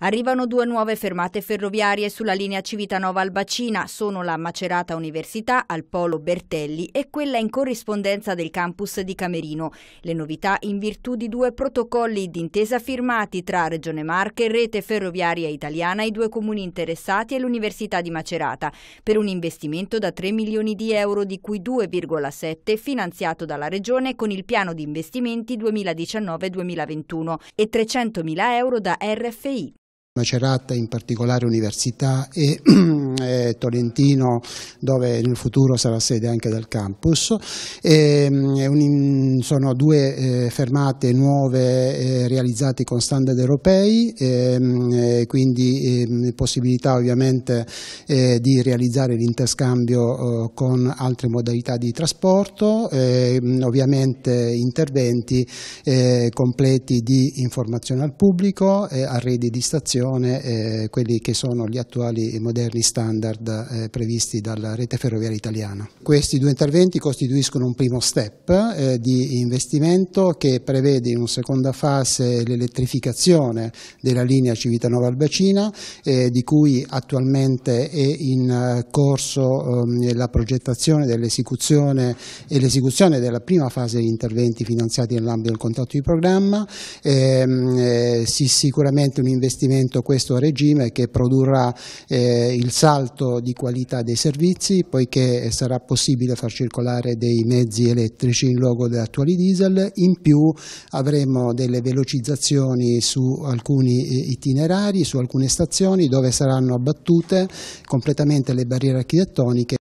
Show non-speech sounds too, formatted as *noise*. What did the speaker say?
Arrivano due nuove fermate ferroviarie sulla linea Civitanova-Albacina, sono la Macerata Università al Polo Bertelli e quella in corrispondenza del campus di Camerino. Le novità in virtù di due protocolli d'intesa firmati tra Regione Marche, Rete Ferroviaria Italiana, i due comuni interessati e l'Università di Macerata, per un investimento da 3 milioni di euro, di cui 2,7 finanziato dalla Regione con il piano di investimenti 2019-2021 e 300 mila euro da RFI. Macerata, in particolare università e *clears throat* eh, Tolentino dove nel futuro sarà sede anche del campus. E, ehm, un, sono due eh, fermate nuove eh, realizzate con standard europei, ehm, eh, quindi ehm, possibilità ovviamente eh, di realizzare l'interscambio eh, con altre modalità di trasporto, ovviamente interventi completi di informazione al pubblico, arredi di stazione, quelli che sono gli attuali moderni standard standard eh, previsti dalla rete ferroviaria italiana. Questi due interventi costituiscono un primo step eh, di investimento che prevede in una seconda fase l'elettrificazione della linea Civitanova Albacina, eh, di cui attualmente è in eh, corso ehm, la progettazione dell'esecuzione e l'esecuzione della prima fase di interventi finanziati nell'ambito del contratto di programma. Ehm, eh, sì, sicuramente un investimento questo regime che produrrà eh, il saldo salto di qualità dei servizi poiché sarà possibile far circolare dei mezzi elettrici in luogo degli attuali diesel, in più avremo delle velocizzazioni su alcuni eh, itinerari, su alcune stazioni dove saranno abbattute completamente le barriere architettoniche